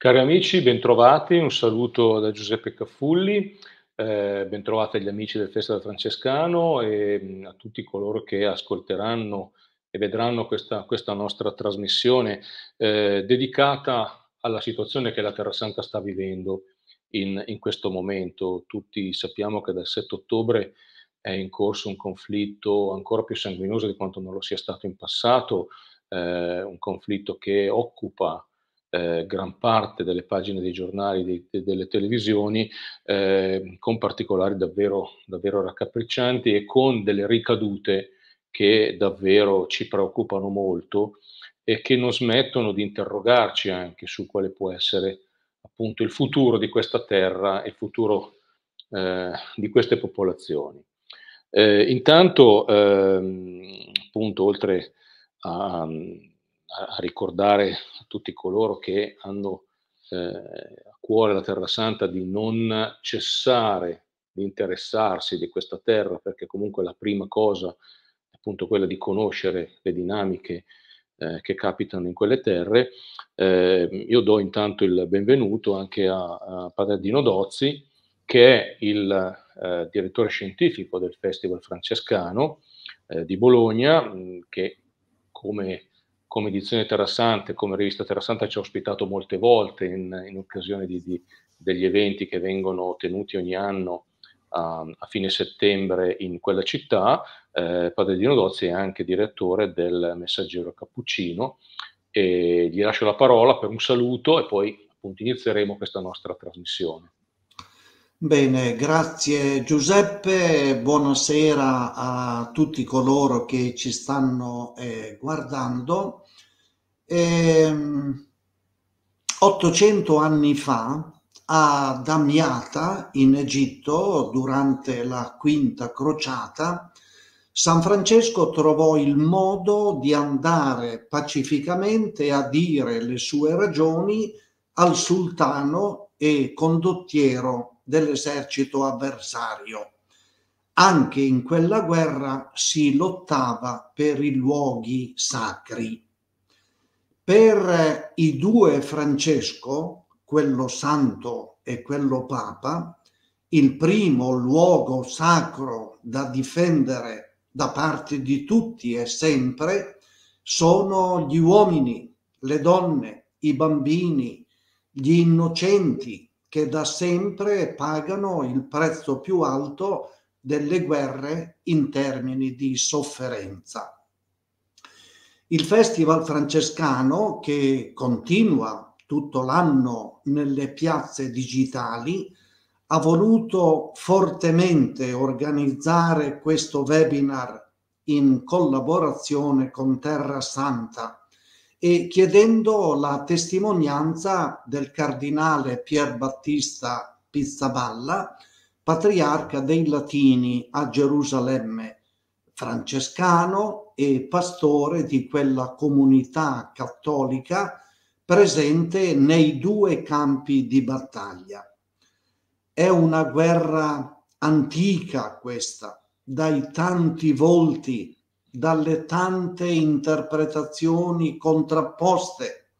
Cari amici, bentrovati, un saluto da Giuseppe Caffulli, eh, bentrovati agli amici del Festa Festival Francescano e mm, a tutti coloro che ascolteranno e vedranno questa, questa nostra trasmissione eh, dedicata alla situazione che la Terra Santa sta vivendo in, in, questo momento. Tutti sappiamo che dal 7 ottobre è in corso un conflitto ancora più sanguinoso di quanto non lo sia stato in passato, eh, un conflitto che occupa eh, gran parte delle pagine dei giornali, e delle televisioni, eh, con particolari davvero, davvero, raccapriccianti e con delle ricadute che davvero ci preoccupano molto e che non smettono di interrogarci anche su quale può essere appunto il futuro di questa terra, il futuro eh, di queste popolazioni. Eh, intanto, ehm, appunto, oltre a, a, ricordare a tutti coloro che hanno eh, a cuore la Terra Santa di non cessare di interessarsi di questa terra, perché comunque la prima cosa è appunto quella di conoscere le dinamiche eh, che capitano in quelle terre. Eh, io do intanto il benvenuto anche a, a Padre Dino Dozzi, che è il eh, direttore scientifico del Festival Francescano eh, di Bologna, che come come edizione Terrassante, come rivista Terrasante ci ha ospitato molte volte in, in occasione di, di, degli eventi che vengono tenuti ogni anno a, ehm, a fine settembre in quella città. Eh, Padre Dino Dozzi è anche direttore del Messaggero Cappuccino e gli lascio la parola per un saluto e poi appunto inizieremo questa nostra trasmissione. Bene, grazie Giuseppe, buonasera a tutti coloro che ci stanno eh, guardando ehm, 800 anni fa a Damiata in Egitto durante la quinta crociata San Francesco trovò il modo di andare pacificamente a dire le sue ragioni al sultano e condottiero dell'esercito avversario. Anche in quella guerra si lottava per i luoghi sacri. Per i due Francesco, quello santo e quello papa, il primo luogo sacro da difendere da parte di tutti e sempre sono gli uomini, le donne, i bambini, gli innocenti che da sempre pagano il prezzo più alto delle guerre in termini di sofferenza. Il Festival Francescano, che continua tutto l'anno nelle piazze digitali, ha voluto fortemente organizzare questo webinar in collaborazione con Terra Santa e chiedendo la testimonianza del cardinale Pier Battista Pizzaballa, patriarca dei Latini a Gerusalemme francescano e pastore di quella comunità cattolica presente nei due campi di battaglia. È una guerra antica questa, dai tanti volti, dalle tante interpretazioni contrapposte,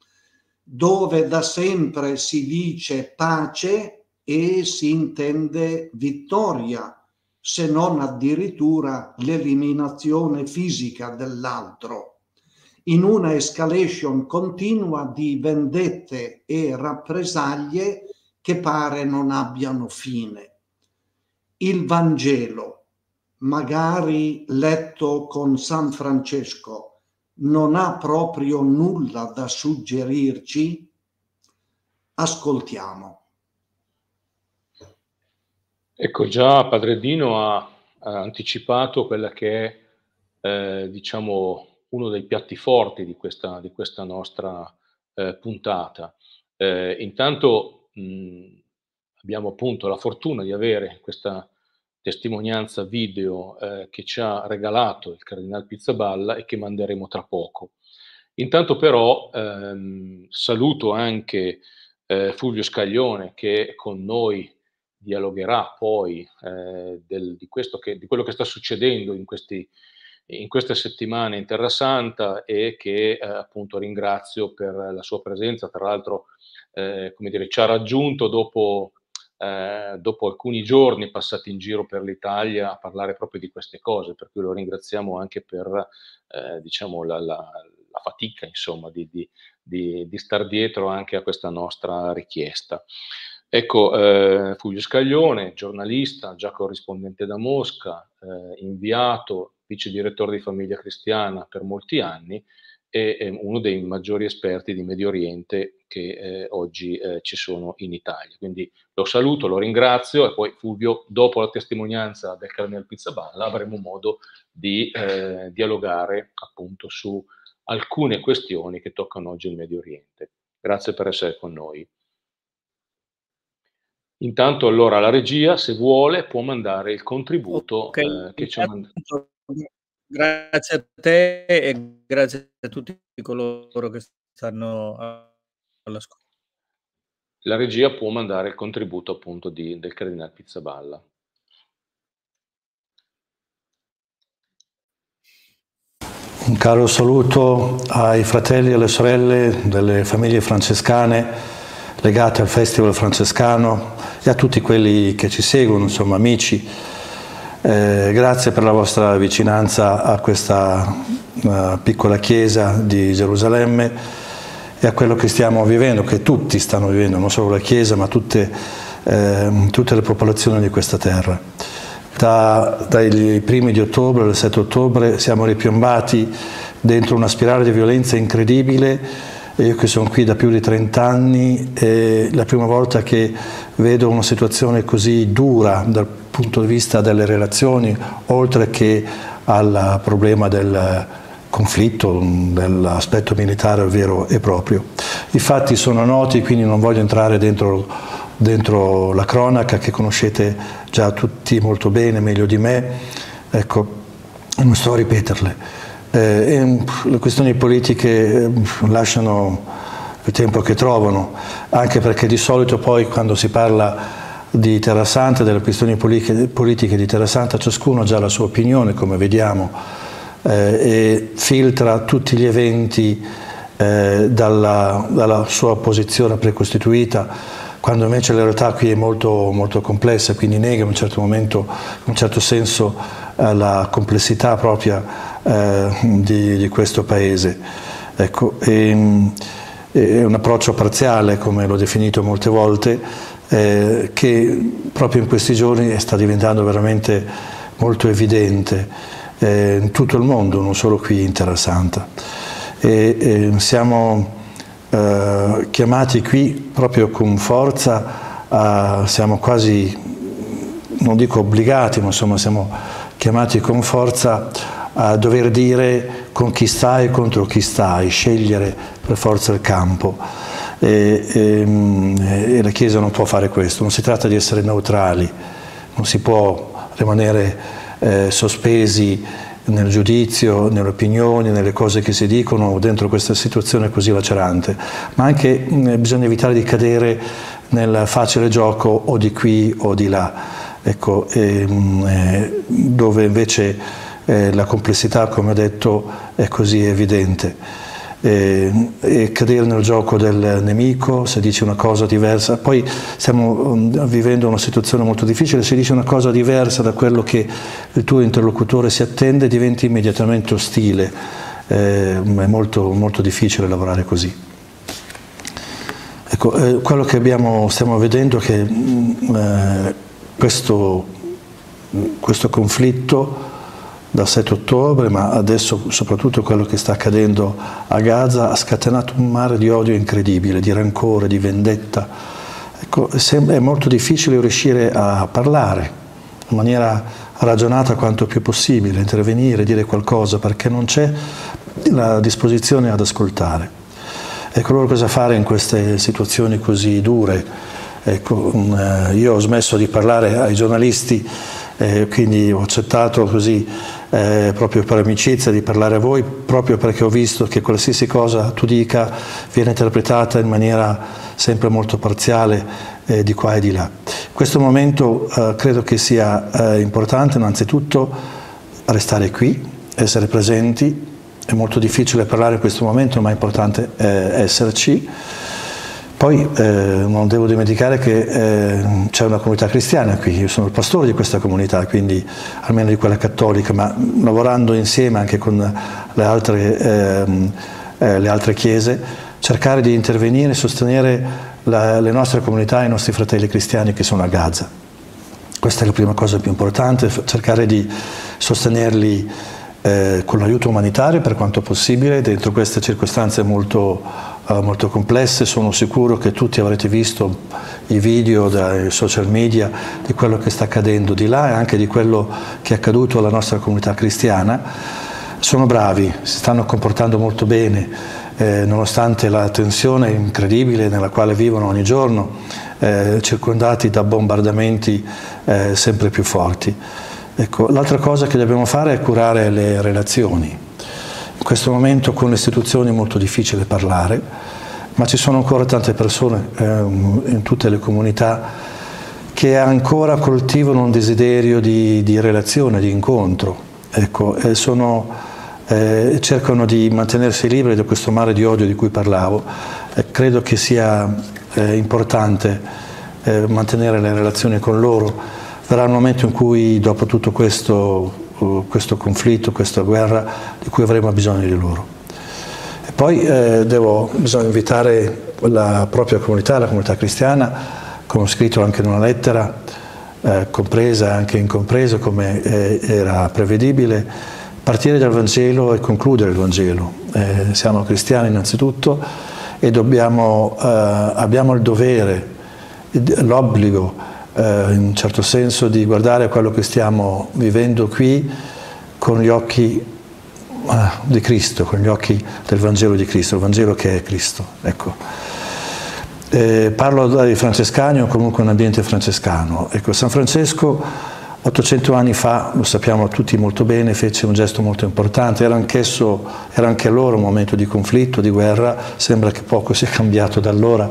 dove da sempre si dice pace e si intende vittoria se non addirittura l'eliminazione fisica dell'altro, in una escalation continua di vendette e rappresaglie che pare non abbiano fine. Il Vangelo, magari letto con San Francesco, non ha proprio nulla da suggerirci? Ascoltiamo. Ecco, già Padre Dino ha, ha anticipato quella che è, eh, diciamo, uno dei piatti forti di questa, di questa nostra eh, puntata. Eh, intanto mh, abbiamo appunto la fortuna di avere questa testimonianza video eh, che ci ha regalato il Cardinal Pizzaballa e che manderemo tra poco. Intanto però ehm, saluto anche eh, Fulvio Scaglione che è con noi dialogherà poi eh, del, di, che, di, quello che sta succedendo in, questi, in, queste settimane in Terra Santa e che eh, appunto ringrazio per la sua presenza, tra l'altro eh, come dire, ci ha raggiunto dopo, eh, dopo, alcuni giorni passati in giro per l'Italia a parlare proprio di queste cose, per cui lo ringraziamo anche per eh, diciamo, la, la, la, fatica insomma, di, di, di, di star dietro anche a questa nostra richiesta. Ecco, eh, Fulvio Scaglione, giornalista, già corrispondente da Mosca, eh, inviato, vice direttore di Famiglia Cristiana per molti anni, e eh, uno dei maggiori esperti di Medio Oriente che eh, oggi eh, ci sono in Italia. Quindi lo saluto, lo ringrazio e poi Fulvio, dopo la testimonianza del Carmel Pizzaballa, avremo modo di eh, dialogare appunto su alcune questioni che toccano oggi il Medio Oriente. Grazie per essere con noi. Intanto allora la regia, se vuole, può mandare il contributo okay. eh, che ci ha mandato. Grazie a te e grazie a tutti coloro che stanno all'ascolto. La regia può mandare il contributo appunto di, del Cardinale Pizzaballa. Un caro saluto ai fratelli e alle sorelle delle famiglie francescane legate al Festival francescano e a tutti quelli che ci seguono, insomma amici. Eh, grazie per la vostra vicinanza a questa uh, piccola chiesa di Gerusalemme e a quello che stiamo vivendo, che tutti stanno vivendo, non solo la chiesa ma tutte, eh, tutte le popolazioni di questa terra. Da, dai primi di ottobre, dal 7 ottobre, siamo ripiombati dentro una spirale di violenza incredibile io che sono qui da più di 30 anni, è la prima volta che vedo una situazione così dura dal punto di vista delle relazioni, oltre che al problema del conflitto, dell'aspetto militare vero e proprio. I fatti sono noti, quindi non voglio entrare dentro, dentro la cronaca che conoscete già tutti molto bene, meglio di me, ecco, non sto a ripeterle. Eh, mm, le questioni politiche mm, lasciano il tempo che trovano, anche perché di solito poi quando si parla di Terra Santa, delle questioni politiche di Terra Santa, ciascuno ha già la sua opinione, come vediamo, eh, e filtra tutti gli eventi eh, dalla, dalla, sua posizione precostituita, quando invece la realtà qui è molto, molto complessa, quindi nega in un certo momento, in un certo senso, eh, la complessità propria eh, di, di, questo Paese. Ecco, e, ehm, è un approccio parziale, come l'ho definito molte volte, eh, che proprio in questi giorni sta diventando veramente molto evidente eh, in tutto il mondo, non solo qui in Terra Santa. E, e ehm, siamo eh, chiamati qui proprio con forza, a, siamo quasi, non dico obbligati, ma insomma siamo chiamati con forza a a dover dire con chi stai e contro chi stai, scegliere per forza il campo. E, e, ehm, e la Chiesa non può fare questo, non si tratta di essere neutrali, non si può rimanere eh, sospesi nel giudizio, nelle opinioni, nelle cose che si dicono dentro questa situazione così lacerante, ma anche mm, bisogna evitare di cadere nel facile gioco o di qui o di là, ecco, e, ehm, eh, dove invece eh, la complessità, come ho detto, è così evidente. E, eh, e, cadere nel gioco del nemico se dici una cosa diversa, poi stiamo mm, vivendo una situazione molto difficile, se dici una cosa diversa da quello che il tuo interlocutore si attende diventi immediatamente ostile, eh, è molto, molto difficile lavorare così. Ecco, eh, quello che abbiamo, stiamo vedendo è che mm, eh, questo, mm, questo, conflitto dal 7 ottobre, ma adesso soprattutto quello che sta accadendo a Gaza ha scatenato un mare di odio incredibile, di rancore, di vendetta. Ecco, è molto difficile riuscire a parlare in maniera ragionata quanto più possibile, intervenire, dire qualcosa, perché non c'è la disposizione ad ascoltare. Ecco allora cosa fare in queste situazioni così dure. Ecco, mm, eh, io ho smesso di parlare ai giornalisti, eh, quindi ho accettato così eh, proprio per amicizia, di parlare a voi, proprio perché ho visto che qualsiasi cosa tu dica viene interpretata in maniera sempre molto parziale eh, di qua e di là. Questo momento eh, credo che sia eh, importante innanzitutto restare qui, essere presenti, è molto difficile parlare in questo momento ma è importante eh, esserci. Poi eh, non devo dimenticare che eh, c'è una comunità cristiana qui, io sono il pastore di questa comunità, quindi almeno di quella cattolica, ma lavorando insieme anche con le altre, ehm, eh, le altre chiese, cercare di intervenire e sostenere la, le nostre comunità e i nostri fratelli cristiani che sono a Gaza. Questa è la prima cosa più importante, cercare di sostenerli eh, con l'aiuto umanitario per quanto possibile dentro queste circostanze molto eh, molto complesse, sono sicuro che tutti avrete visto i video dai social media di quello che sta accadendo di là e anche di quello che è accaduto alla nostra comunità cristiana. Sono bravi, si stanno comportando molto bene, eh, nonostante la tensione incredibile nella quale vivono ogni giorno, eh, circondati da bombardamenti eh, sempre più forti. Ecco, l'altra cosa che dobbiamo fare è curare le relazioni in questo momento con le istituzioni è molto difficile parlare, ma ci sono ancora tante persone eh, in tutte le comunità che ancora coltivano un desiderio di, di relazione, di incontro, ecco, e sono, eh, cercano di mantenersi liberi da questo mare di odio di cui parlavo. Eh, credo che sia eh, importante eh, mantenere le relazioni con loro. Verrà un momento in cui dopo tutto questo eh, questo conflitto, questa guerra di cui avremo bisogno di loro. E poi eh, devo, bisogna invitare la propria comunità, la comunità cristiana, come ho scritto anche in una lettera, eh, compresa e anche incompresa come eh, era prevedibile, partire dal Vangelo e concludere il Vangelo. Eh, siamo cristiani innanzitutto e dobbiamo, eh, abbiamo il dovere, l'obbligo eh, in un certo senso di guardare quello che stiamo vivendo qui con gli occhi ah, di Cristo, con gli occhi del Vangelo di Cristo, il Vangelo che è Cristo. Ecco. Eh, parlo di francescani o comunque un ambiente francescano. Ecco, San Francesco 800 anni fa, lo sappiamo tutti molto bene, fece un gesto molto importante, era, anch'esso, era anche loro un momento di conflitto, di guerra, sembra che poco sia cambiato da allora.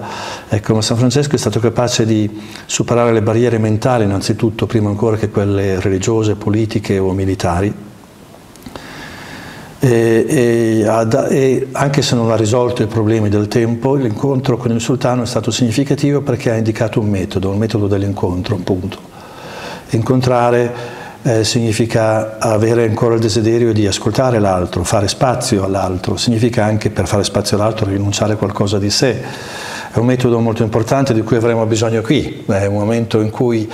Ecco, ma San Francesco è stato capace di superare le barriere mentali innanzitutto, prima ancora che quelle religiose, politiche o militari, e, e, e, anche se non ha risolto i problemi del tempo, l'incontro con il sultano è stato significativo perché ha indicato un metodo, un metodo dell'incontro, appunto. Incontrare eh, significa avere ancora il desiderio di ascoltare l'altro, fare spazio all'altro, significa anche per fare spazio all'altro rinunciare a qualcosa di sé. È un metodo molto importante di cui avremo bisogno qui, è un momento in cui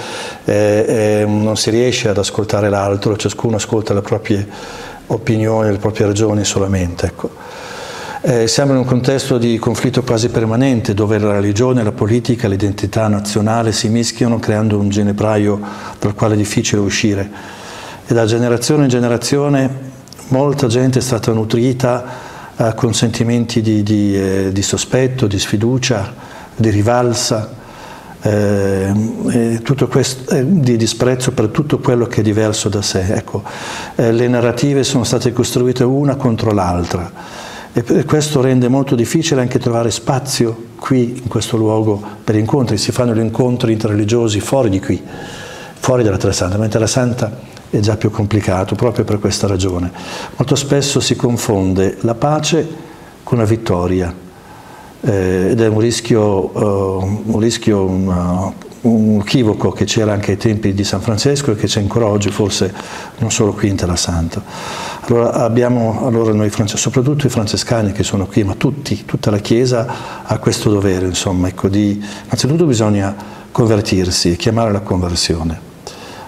eh, eh, non si riesce ad ascoltare l'altro, ciascuno ascolta le proprie opinioni, le proprie ragioni solamente. Ecco. Eh, siamo in un contesto di conflitto quasi permanente dove la religione, la politica, l'identità nazionale si mischiano creando un ginepraio dal quale è difficile uscire. E da generazione in generazione molta gente è stata nutrita eh, con sentimenti di, di, eh, di sospetto, di sfiducia, di rivalsa. Eh, questo, eh, di disprezzo per tutto quello che è diverso da sé. Ecco, eh, le narrative sono state costruite una contro l'altra e questo rende molto difficile anche trovare spazio qui, in questo luogo, per incontri. Si fanno gli incontri interreligiosi fuori di qui, fuori dalla Terra Santa, mentre la Santa è già più complicato proprio per questa ragione. Molto spesso si confonde la pace con la vittoria eh, ed è un rischio, uh, un rischio uh, un equivoco che c'era anche ai tempi di San Francesco e che c'è ancora oggi, forse non solo qui in Terrasanta. Allora abbiamo, allora noi, soprattutto i francescani che sono qui, ma tutti, tutta la Chiesa ha questo dovere, insomma, ecco, di, innanzitutto bisogna convertirsi e chiamare la conversione.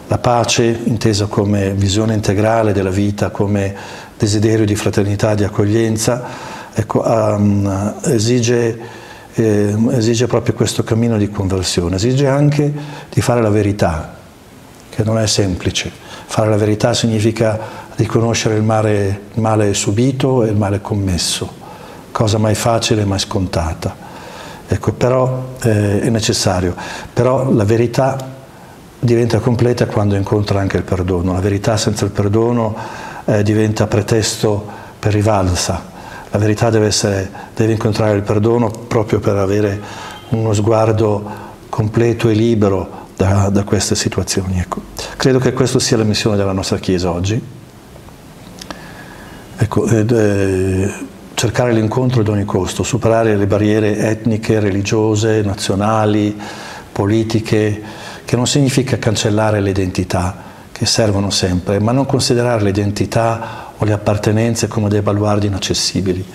La pace, intesa come visione integrale della vita, come desiderio di fraternità, di accoglienza, ecco, um, esige eh, esige proprio questo cammino di conversione, esige anche di fare la verità, che non è semplice. Fare la verità significa riconoscere il male, il male subito e il male commesso, cosa mai facile e mai scontata. Ecco, però eh, è necessario. Però la verità diventa completa quando incontra anche il perdono. La verità senza il perdono eh, diventa pretesto per rivalsa, la verità deve, essere, deve incontrare il perdono proprio per avere uno sguardo completo e libero da, da queste situazioni. Ecco. Credo che questa sia la missione della nostra Chiesa oggi. Ecco, ed, eh, eh, cercare l'incontro ad ogni costo, superare le barriere etniche, religiose, nazionali, politiche, che non significa cancellare le identità, che servono sempre, ma non considerare l'identità o le appartenenze come dei baluardi inaccessibili.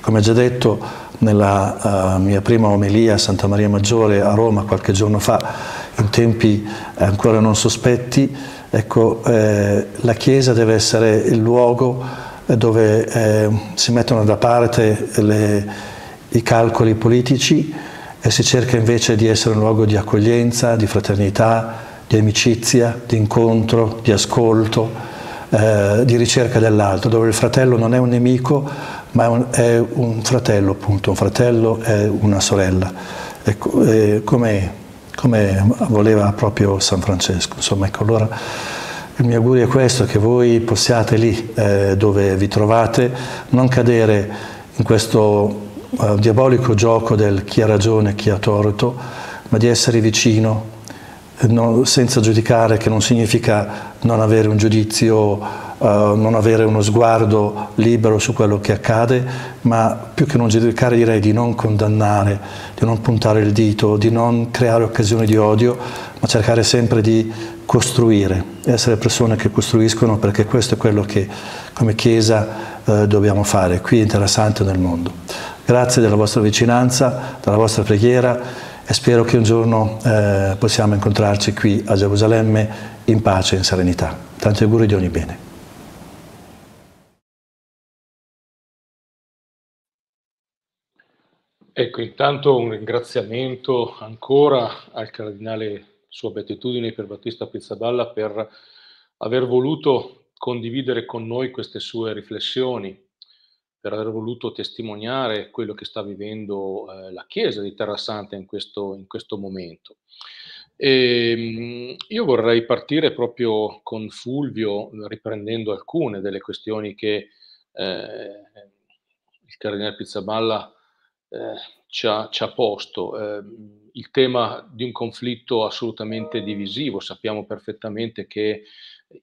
Come già detto nella uh, mia prima omelia a Santa Maria Maggiore a Roma qualche giorno fa, in tempi eh, ancora non sospetti, ecco, eh, la Chiesa deve essere il luogo eh, dove eh, si mettono da parte le, i calcoli politici e si cerca invece di essere un luogo di accoglienza, di fraternità, di amicizia, di incontro, di ascolto, eh, di ricerca dell'altro, dove il fratello non è un nemico, ma è un, è un fratello, appunto, un fratello è una sorella, ecco, come, come, voleva proprio San Francesco. Insomma, ecco, allora il mio augurio è questo, che voi possiate lì eh, dove vi trovate non cadere in questo eh, diabolico gioco del chi ha ragione e chi ha torto, ma di essere vicino no, senza giudicare, che non significa non avere un giudizio Uh, non avere uno sguardo libero su quello che accade, ma più che non giudicare direi di non condannare, di non puntare il dito, di non creare occasioni di odio, ma cercare sempre di costruire, essere persone che costruiscono perché questo è quello che come Chiesa uh, dobbiamo fare qui in Terra Santa nel mondo. Grazie della vostra vicinanza, della vostra preghiera e spero che un giorno eh, possiamo incontrarci qui a Gerusalemme in pace e in serenità. Tanti auguri di ogni bene. Ecco, intanto un ringraziamento ancora al Cardinale Sua Beatitudine per Battista Pizzaballa per aver voluto condividere con noi queste sue riflessioni per aver voluto testimoniare quello che sta vivendo eh, la Chiesa di Terra Santa in questo, in questo momento. E, ehm, io vorrei partire proprio con Fulvio, riprendendo alcune delle questioni che eh, il Cardinale Pizzaballa eh, ci, ha, ci, ha, posto. Eh, il tema di un conflitto assolutamente divisivo, sappiamo perfettamente che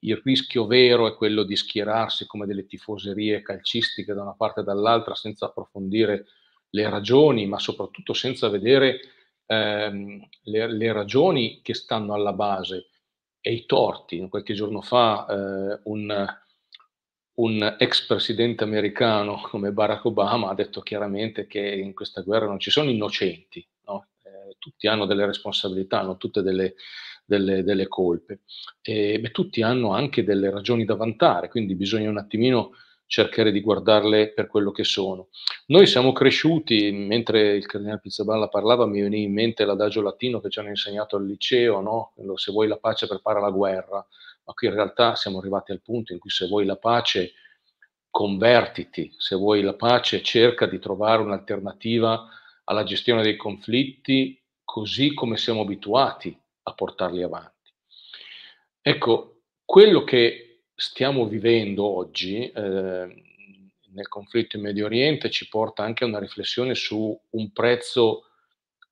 il rischio vero è quello di schierarsi come delle tifoserie calcistiche da una parte e dall'altra senza approfondire le ragioni, ma soprattutto senza vedere ehm, le, le, ragioni che stanno alla base e i torti. Qualche giorno fa eh, un, un ex presidente americano come Barack Obama ha detto chiaramente che in questa guerra non ci sono innocenti, no? eh, tutti hanno delle responsabilità, hanno tutte delle delle, delle colpe. E, beh, tutti hanno anche delle ragioni da vantare, quindi bisogna un attimino cercare di guardarle per quello che sono. Noi siamo cresciuti, mentre il cardinale Pizzaballa parlava, mi venì in mente l'adagio latino che ci hanno insegnato al liceo, no? se vuoi la pace prepara la guerra, ma qui in realtà siamo arrivati al punto in cui se vuoi la pace convertiti, se vuoi la pace cerca di trovare un'alternativa alla gestione dei conflitti così come siamo abituati a portarli avanti. Ecco, quello che stiamo vivendo oggi eh, nel conflitto in Medio Oriente ci porta anche a una riflessione su un prezzo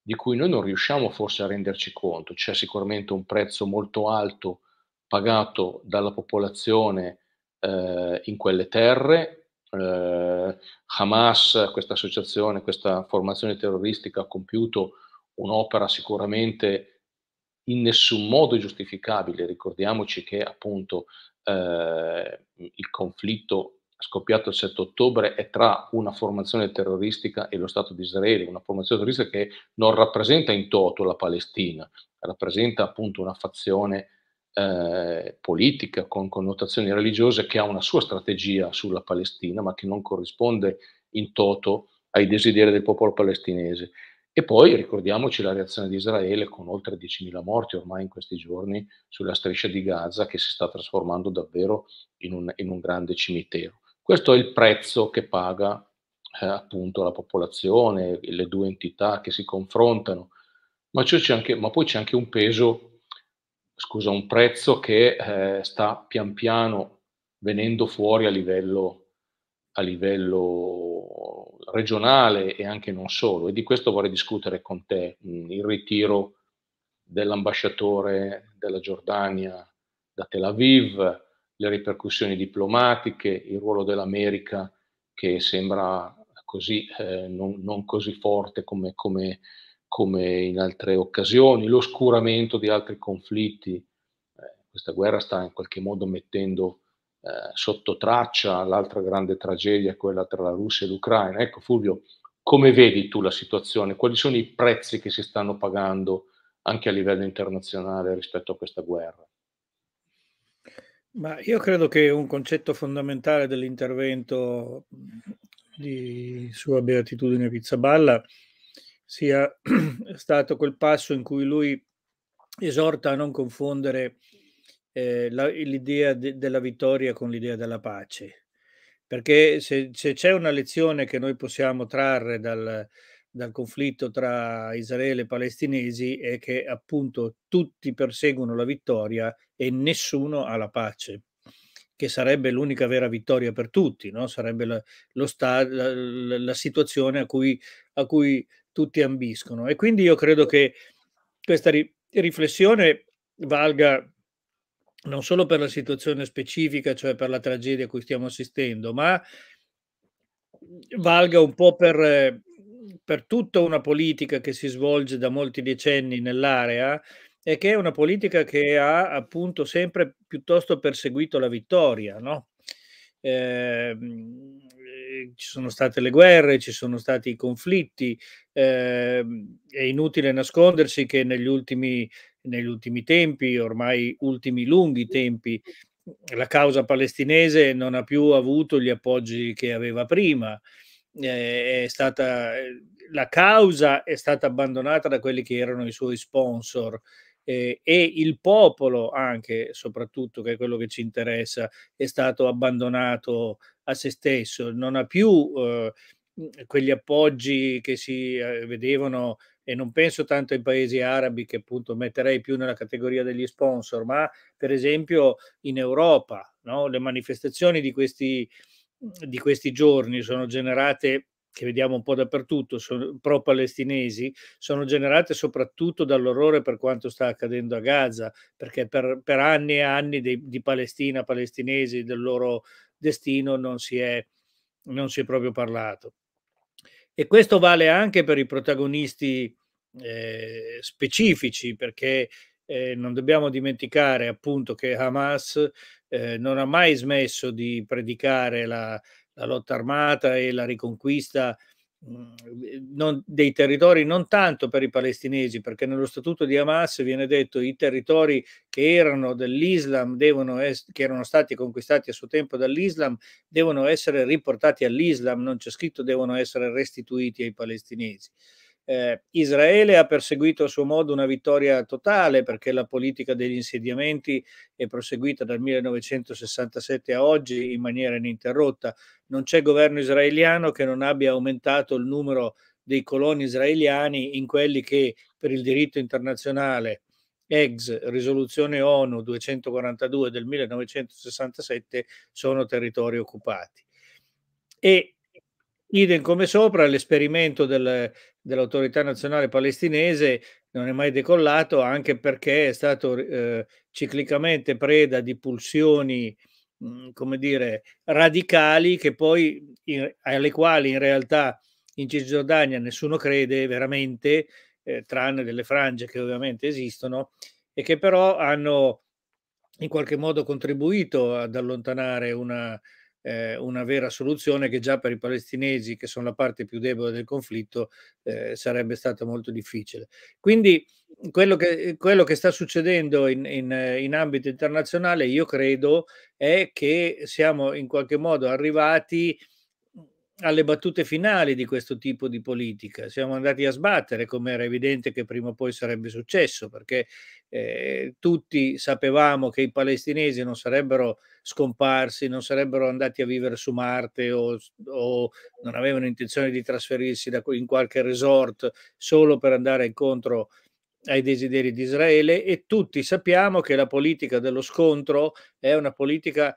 di cui noi non riusciamo forse a renderci conto. C'è sicuramente un prezzo molto alto pagato dalla popolazione eh, in quelle terre. Eh, Hamas, questa associazione, questa formazione terroristica ha compiuto un'opera sicuramente in nessun modo giustificabile. Ricordiamoci che appunto eh, il conflitto scoppiato il 7 ottobre è tra una formazione terroristica e lo Stato di Israele, una formazione terroristica che non rappresenta in toto la Palestina, rappresenta appunto una fazione eh, politica con connotazioni religiose che ha una sua strategia sulla Palestina, ma che non corrisponde in toto ai desideri del popolo palestinese. E poi ricordiamoci la reazione di Israele con oltre 10.000 morti ormai in questi giorni sulla striscia di Gaza che si sta trasformando davvero in un, in un grande cimitero. Questo è il prezzo che paga eh, appunto la popolazione, le due entità che si confrontano, ma, c'è anche, ma poi c'è anche un peso, scusa, un prezzo che eh, sta pian piano venendo fuori a livello, a livello regionale e anche non solo, e di questo vorrei discutere con te, mh, il ritiro dell'ambasciatore della Giordania da Tel Aviv, le ripercussioni diplomatiche, il ruolo dell'America che sembra così, eh, non, non, così forte come, come, come, in altre occasioni, l'oscuramento di altri conflitti. Eh, questa guerra sta in qualche modo mettendo eh, sotto traccia, l'altra grande tragedia, quella tra la Russia e l'Ucraina. Ecco Fulvio, come vedi tu la situazione? Quali sono i prezzi che si stanno pagando anche a livello internazionale rispetto a questa guerra? Ma io credo che un concetto fondamentale dell'intervento di Sua Beatitudine Pizzaballa sia stato quel passo in cui lui esorta a non confondere eh, la, l'idea de, della vittoria con l'idea della pace. Perché se, se, c'è una lezione che noi possiamo trarre dal, dal conflitto tra Israele e palestinesi è che appunto tutti perseguono la vittoria e nessuno ha la pace che sarebbe l'unica vera vittoria per tutti, no? sarebbe la, sta, la, la, la situazione a cui, a cui, tutti ambiscono. E quindi io credo che questa ri, riflessione valga non solo per la situazione specifica, cioè per la tragedia a cui stiamo assistendo, ma mhmm, valga un po' per, mhmm, per tutta una politica che si svolge da molti decenni nell'area e che è una politica che ha appunto sempre piuttosto perseguito la vittoria, no? Eh, ci sono state le guerre, ci sono stati i conflitti, eh, è inutile nascondersi che negli ultimi negli ultimi tempi, ormai ultimi lunghi tempi, la causa palestinese non ha più avuto gli appoggi che aveva prima. Eh, stata, eh, la causa è stata abbandonata da quelli che erano i suoi sponsor eh, e il popolo anche, soprattutto che è quello che ci interessa, è stato abbandonato a se stesso, non ha più eh, quegli appoggi che si eh, vedevano e non penso tanto ai paesi arabi che appunto metterei più nella categoria degli sponsor, ma per esempio in Europa no? le manifestazioni di questi, mhmm, di questi giorni sono generate che vediamo un po' dappertutto, sono pro-palestinesi, sono generate soprattutto dall'orrore per quanto sta accadendo a Gaza, perché per, per anni e anni di, di, Palestina, palestinesi, del loro destino non si è, non si è proprio parlato. E questo vale anche per i protagonisti eh, specifici, perché eh, non dobbiamo dimenticare appunto che Hamas eh, non ha mai smesso di predicare la, la lotta armata e la riconquista Mhmm, non, dei territori non tanto per i palestinesi, perché nello statuto di Hamas viene detto che i territori che erano dell'Islam, devono es- che erano stati conquistati a suo tempo dall'Islam, devono essere riportati all'Islam, non c'è scritto devono essere restituiti ai palestinesi. Eh, Israele ha perseguito a suo modo una vittoria totale perché la politica degli insediamenti è proseguita dal 1967 a oggi in maniera ininterrotta. Non c'è governo israeliano che non abbia aumentato il numero dei coloni israeliani in quelli che per il diritto internazionale ex risoluzione ONU 242 del 1967 sono territori occupati. E idem come sopra l'esperimento del, dell'autorità nazionale palestinese non è mai decollato anche perché è stato eh, ciclicamente preda di pulsioni mm, come dire radicali che poi in, alle quali in realtà in Cisgiordania nessuno crede veramente eh, tranne delle frange che ovviamente esistono e che però hanno in qualche modo contribuito ad allontanare una, eh, una vera soluzione che già per i palestinesi, che sono la parte più debole del conflitto, eh, sarebbe stata molto difficile. Quindi mhmm, quello che, eh, quello che sta succedendo in, in, eh, in ambito internazionale, io credo, è che siamo in qualche modo arrivati alle battute finali di questo tipo di politica. Siamo andati a sbattere, come era evidente che prima o poi sarebbe successo, perché eh, tutti sapevamo che i palestinesi non sarebbero scomparsi, non sarebbero andati a vivere su Marte o, o non avevano intenzione di trasferirsi da, in qualche resort solo per andare incontro ai desideri di Israele e tutti sappiamo che la politica dello scontro è una politica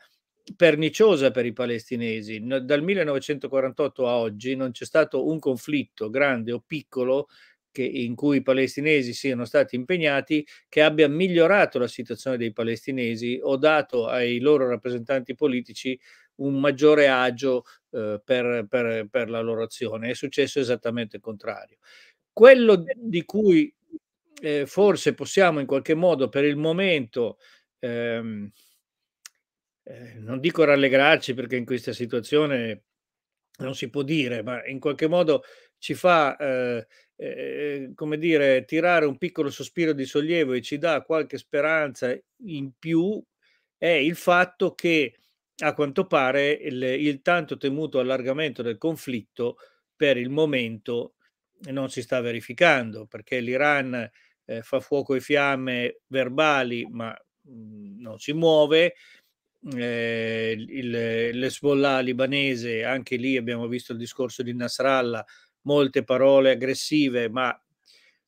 perniciosa per i palestinesi. Dal 1948 a oggi non c'è stato un conflitto grande o piccolo che, in cui i palestinesi siano stati impegnati che abbia migliorato la situazione dei palestinesi o dato ai loro rappresentanti politici un maggiore agio eh, per, per, per la loro azione. È successo esattamente il contrario. Quello di cui eh, forse possiamo in qualche modo per il momento ehm, eh, non dico rallegrarci perché in questa situazione non si può dire, ma in qualche modo ci fa, eh, eh, come dire, tirare un piccolo sospiro di sollievo e ci dà qualche speranza in più, è il fatto che a quanto pare il, il tanto temuto allargamento del conflitto per il momento non si sta verificando, perché l'Iran eh, fa fuoco e fiamme verbali, ma mh, mm, non si muove eh, il, l'Hezbollah libanese, anche lì abbiamo visto il discorso di Nasrallah, molte parole aggressive, ma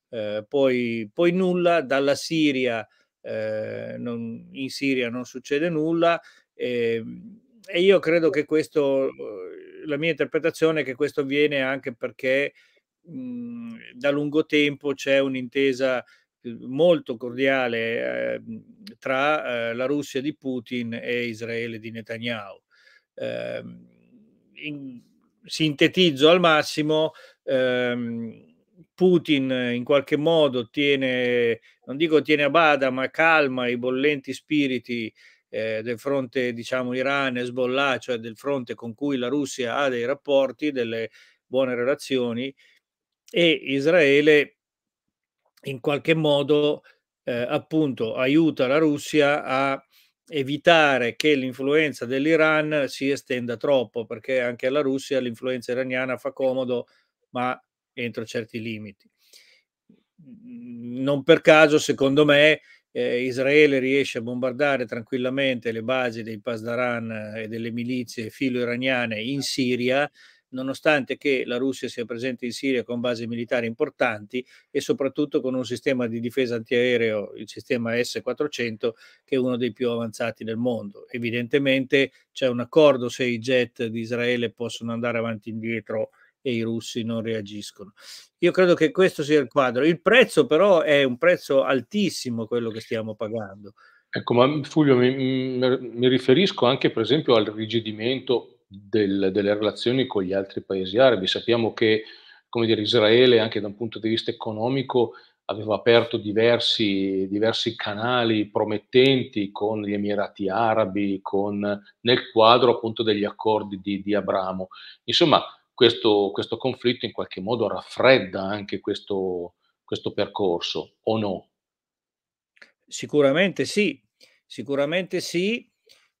eh, poi, poi, nulla, dalla Siria, eh, non, in Siria non succede nulla ehm, e io credo che questo, la mia interpretazione è che questo avviene anche perché mh, mm, da lungo tempo c'è un'intesa molto cordiale eh, tra eh, la Russia di Putin e Israele di Netanyahu. Ehm, in, sintetizzo al massimo, ehm, Putin in qualche modo tiene, non dico tiene a bada, ma calma i bollenti spiriti eh, del fronte, diciamo, Iran e Hezbollah, cioè del fronte con cui la Russia ha dei rapporti, delle buone relazioni, e Israele in qualche modo eh, appunto aiuta la Russia a evitare che l'influenza dell'Iran si estenda troppo, perché anche alla Russia l'influenza iraniana fa comodo, ma entro certi limiti. Non per caso, secondo me, eh, Israele riesce a bombardare tranquillamente le basi dei Pasdaran e delle milizie filo-iraniane in Siria nonostante che la Russia sia presente in Siria con basi militari importanti e soprattutto con un sistema di difesa antiaereo, il sistema S-400, che è uno dei più avanzati del mondo. Evidentemente c'è un accordo se i jet di Israele possono andare avanti e indietro e i russi non reagiscono. Io credo che questo sia il quadro. Il prezzo però è un prezzo altissimo quello che stiamo pagando. Ecco, ma Fulvio, mi, mi riferisco anche per esempio al rigidimento del, delle relazioni con gli altri paesi arabi. Sappiamo che come dire, Israele, anche da un punto di vista economico, aveva aperto diversi, diversi canali promettenti con gli Emirati Arabi, con, nel quadro appunto degli accordi di, di Abramo. Insomma, questo, questo, conflitto in qualche modo raffredda anche questo, questo percorso, o no? Sicuramente sì, sicuramente sì.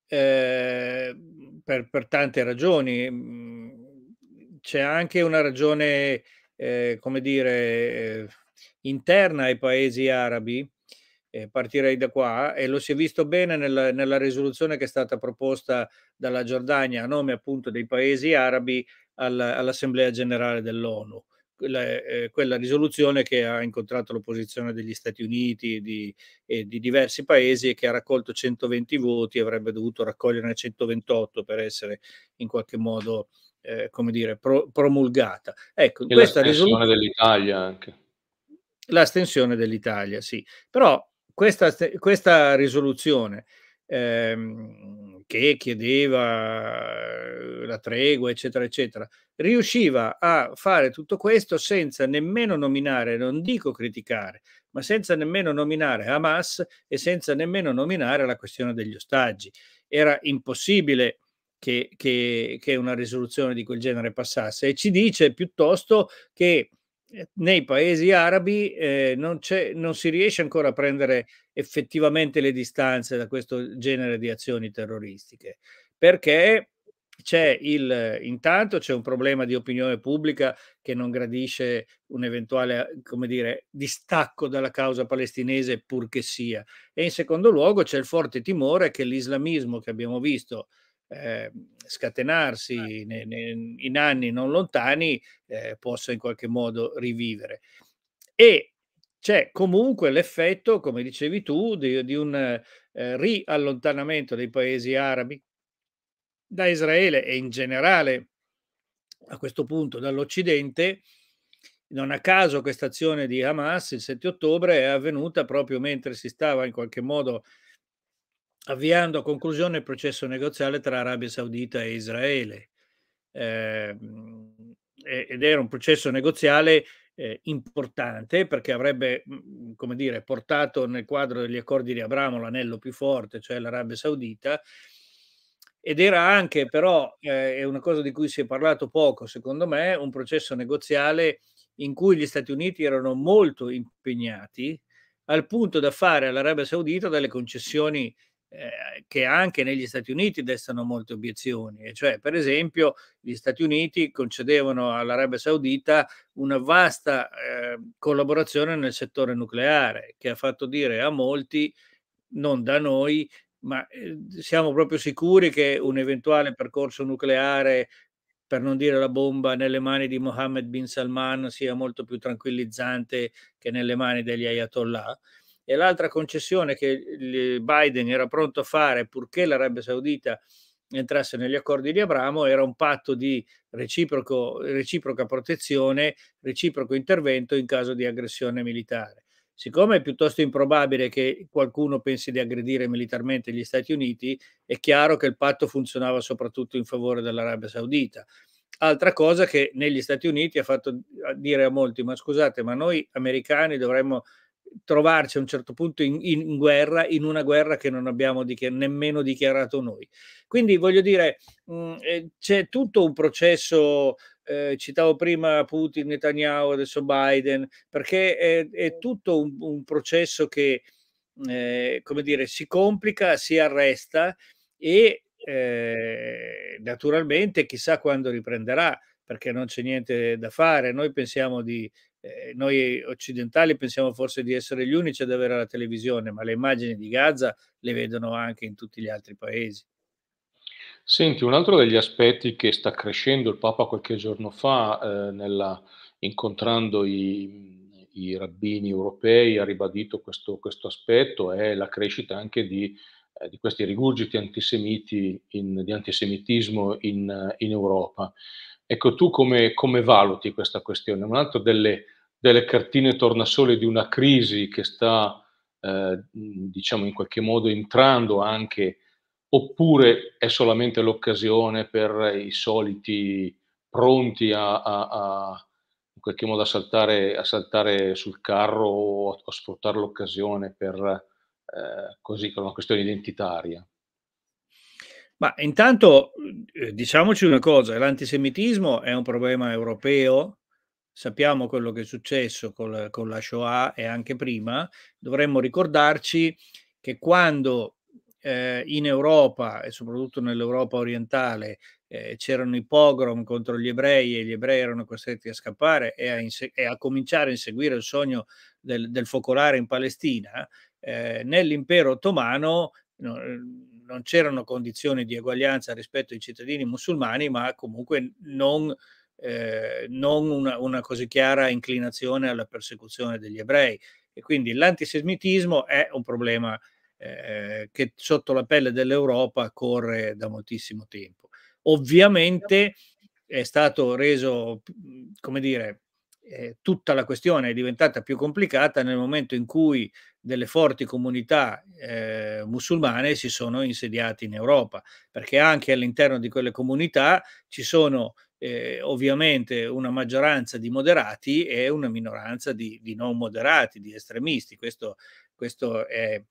Ehm, per, per, tante ragioni. Mhmm, c'è anche una ragione, eh, come dire, eh, interna ai paesi arabi, eh, partirei da qua, e lo si è visto bene nella, nella, risoluzione che è stata proposta dalla Giordania a nome appunto dei paesi arabi alla, all'Assemblea generale dell'ONU quella, eh, quella risoluzione che ha incontrato l'opposizione degli Stati Uniti di, e di diversi paesi e che ha raccolto 120 voti avrebbe dovuto raccoglierne 128 per essere in qualche modo, eh, come dire, pro, promulgata. Ecco, e questa risoluzione dell'Italia anche. L'astensione dell'Italia, sì. Però questa, questa risoluzione ehm, che chiedeva eh, la tregua, eccetera, eccetera, riusciva a fare tutto questo senza nemmeno nominare, non dico criticare, ma senza nemmeno nominare Hamas e senza nemmeno nominare la questione degli ostaggi. Era impossibile che, che, che una risoluzione di quel genere passasse e ci dice piuttosto che eh, nei paesi arabi eh, non, non, si riesce ancora a prendere effettivamente le distanze da questo genere di azioni terroristiche perché c'è il, intanto c'è un problema di opinione pubblica che non gradisce un eventuale eh, dire, distacco dalla causa palestinese purché sia. E in secondo luogo c'è il forte timore che l'islamismo che abbiamo visto eh, eh. scatenarsi in, in, in, anni non lontani eh, possa in qualche modo rivivere. E c'è comunque l'effetto, come dicevi tu, di, di un eh, riallontanamento dei paesi arabi da Israele e in generale a questo punto dall'Occidente. Non a caso questa azione di Hamas il 7 ottobre è avvenuta proprio mentre si stava in qualche modo avviando a conclusione il processo negoziale tra Arabia Saudita e Israele. Eh, ed era un processo negoziale eh, importante perché avrebbe, mm, come dire, portato nel quadro degli accordi di Abramo l'anello più forte, cioè l'Arabia Saudita, ed era anche però, eh, è una cosa di cui si è parlato poco, secondo me, un processo negoziale in cui gli Stati Uniti erano molto impegnati al punto da fare all'Arabia Saudita delle concessioni eh, che anche negli Stati Uniti destano molte obiezioni, e cioè per esempio gli Stati Uniti concedevano all'Arabia Saudita una vasta eh, collaborazione nel settore nucleare che ha fatto dire a molti non da noi ma ehm, siamo proprio sicuri che un eventuale percorso nucleare, per non dire la bomba, nelle mani di Mohammed bin Salman sia molto più tranquillizzante che nelle mani degli ayatollah? E l'altra concessione che Biden era pronto a fare, purché l'Arabia Saudita entrasse negli accordi di Abramo, era un patto di reciproca protezione, reciproco intervento in caso di aggressione militare siccome è piuttosto improbabile che qualcuno pensi di aggredire militarmente gli Stati Uniti, è chiaro che il patto funzionava soprattutto in favore dell'Arabia Saudita. Altra cosa che negli Stati Uniti ha fatto dire a molti, ma scusate, ma noi americani dovremmo trovarci a un certo punto in, in guerra, in una guerra che non abbiamo dichi- nemmeno dichiarato noi. Quindi voglio dire, mh, mhmm, eh, c'è tutto un processo eh, citavo prima Putin, Netanyahu, adesso Biden, perché è, è tutto un, un, processo che, eh, come dire, si complica, si arresta e eh, naturalmente chissà quando riprenderà, perché non c'è niente da fare. Noi pensiamo di, eh, noi occidentali pensiamo forse di essere gli unici ad avere la televisione, ma le immagini di Gaza le vedono anche in tutti gli altri paesi. Senti, un altro degli aspetti che sta crescendo il Papa qualche giorno fa, eh, nella- incontrando i, i rabbini europei, ha ribadito questo, questo aspetto, è la crescita anche di, eh, di questi rigurgiti antisemiti in- di antisemitismo in, in Europa. Ecco, tu come, come valuti questa questione? Un'altra delle, delle cartine tornasole di una crisi che sta, eh, diciamo, in qualche modo entrando anche oppure è solamente l'occasione per i soliti pronti a, a, a in qualche modo a saltare, a saltare sul carro o a, a sfruttare l'occasione per eh, così, per una questione identitaria? Ma intanto eh, diciamoci una cosa, l'antisemitismo è un problema europeo, sappiamo quello che è successo col, con la Shoah e anche prima, dovremmo ricordarci che quando eh, in Europa e soprattutto nell'Europa orientale eh, c'erano i pogrom contro gli ebrei e gli ebrei erano costretti a scappare e a, e a cominciare a inseguire il sogno del, del focolare in Palestina, eh, nell'impero ottomano no, ehm, non c'erano condizioni di eguaglianza rispetto ai cittadini musulmani, ma comunque non... Eh, non una, una, così chiara inclinazione alla persecuzione degli ebrei. E quindi l'antisemitismo è un problema eh, che sotto la pelle dell'Europa corre da moltissimo tempo. Ovviamente è stato reso, mhmm, come dire, eh, tutta la questione è diventata più complicata nel momento in cui delle forti comunità eh, musulmane si sono insediate in Europa, perché anche all'interno di quelle comunità ci sono eh, ovviamente una maggioranza di moderati e una minoranza di, di non moderati, di estremisti. Questo, questo è,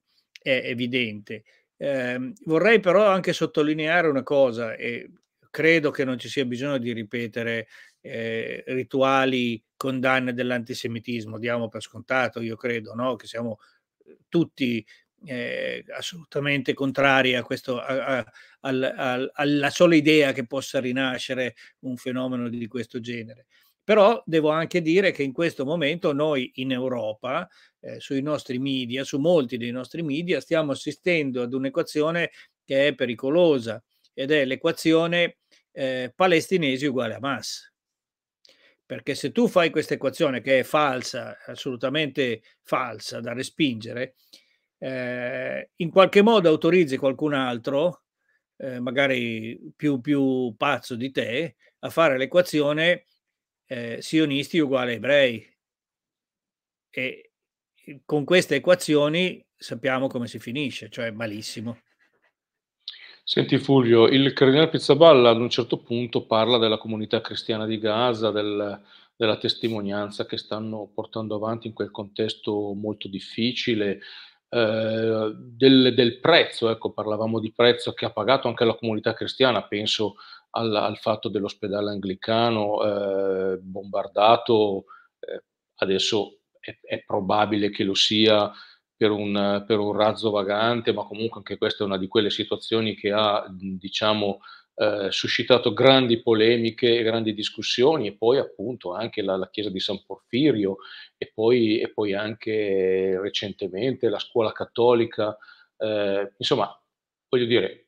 è evidente. Eh, vorrei però anche sottolineare una cosa e credo che non ci sia bisogno di ripetere eh, rituali condanne dell'antisemitismo, diamo per scontato, io credo, no? che siamo eh, tutti eh, assolutamente contrari a questo, a, a, al, al, alla sola idea che possa rinascere un fenomeno di questo genere. Però devo anche dire che in questo momento noi in Europa, eh, sui nostri media, su molti dei nostri media, stiamo assistendo ad un'equazione che è pericolosa ed è l'equazione eh, palestinesi uguale a Hamas. Perché se tu fai questa equazione che è falsa, assolutamente falsa, da respingere, eh, in qualche modo autorizzi qualcun altro, eh, magari più, più pazzo di te, a fare l'equazione eh, sionisti uguale ebrei. E con queste equazioni sappiamo come si finisce, cioè malissimo. Senti Fulvio, il cardinale Pizzaballa ad un certo punto parla della comunità cristiana di Gaza, del, della testimonianza che stanno portando avanti in quel contesto molto difficile, eh, del, del, prezzo, ecco parlavamo di prezzo che ha pagato anche la comunità cristiana, penso al, al fatto dell'ospedale anglicano eh, bombardato, eh, adesso è, è, probabile che lo sia per un, per un, razzo vagante, ma comunque anche questa è una di quelle situazioni che ha, diciamo, eh, suscitato grandi polemiche e grandi discussioni e poi appunto anche la, la chiesa di San Porfirio e poi, e poi anche recentemente la scuola cattolica, eh, insomma voglio dire